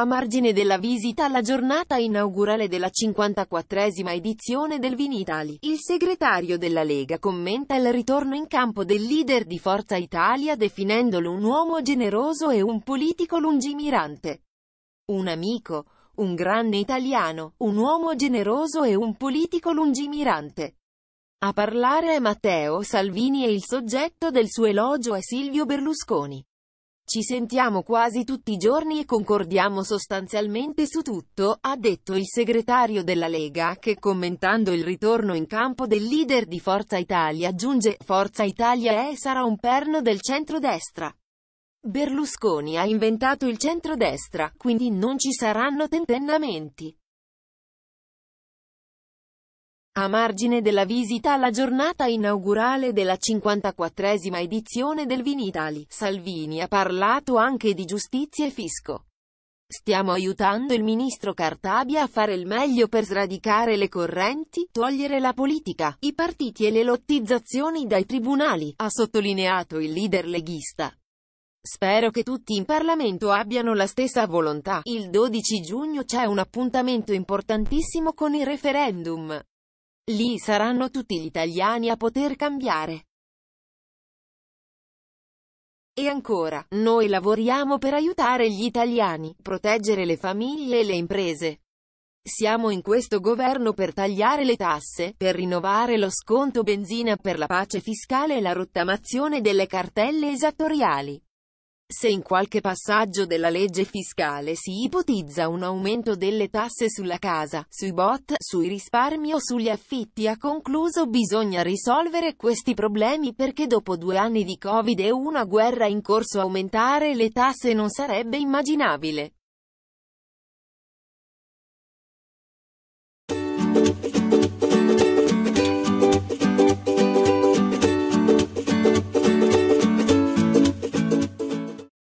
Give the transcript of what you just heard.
A margine della visita alla giornata inaugurale della 54esima edizione del Vinitali, il segretario della Lega commenta il ritorno in campo del leader di Forza Italia definendolo un uomo generoso e un politico lungimirante. Un amico, un grande italiano, un uomo generoso e un politico lungimirante. A parlare è Matteo Salvini e il soggetto del suo elogio è Silvio Berlusconi. Ci sentiamo quasi tutti i giorni e concordiamo sostanzialmente su tutto, ha detto il segretario della Lega, che commentando il ritorno in campo del leader di Forza Italia aggiunge, Forza Italia è e sarà un perno del centrodestra. Berlusconi ha inventato il centrodestra, quindi non ci saranno tentennamenti. A margine della visita alla giornata inaugurale della 54esima edizione del Vinitali, Salvini ha parlato anche di giustizia e fisco. Stiamo aiutando il ministro Cartabia a fare il meglio per sradicare le correnti, togliere la politica, i partiti e le lottizzazioni dai tribunali, ha sottolineato il leader leghista. Spero che tutti in Parlamento abbiano la stessa volontà. Il 12 giugno c'è un appuntamento importantissimo con il referendum. Lì saranno tutti gli italiani a poter cambiare. E ancora, noi lavoriamo per aiutare gli italiani, proteggere le famiglie e le imprese. Siamo in questo governo per tagliare le tasse, per rinnovare lo sconto benzina, per la pace fiscale e la rottamazione delle cartelle esattoriali. Se in qualche passaggio della legge fiscale si ipotizza un aumento delle tasse sulla casa, sui bot, sui risparmi o sugli affitti ha concluso bisogna risolvere questi problemi perché dopo due anni di Covid e una guerra in corso aumentare le tasse non sarebbe immaginabile.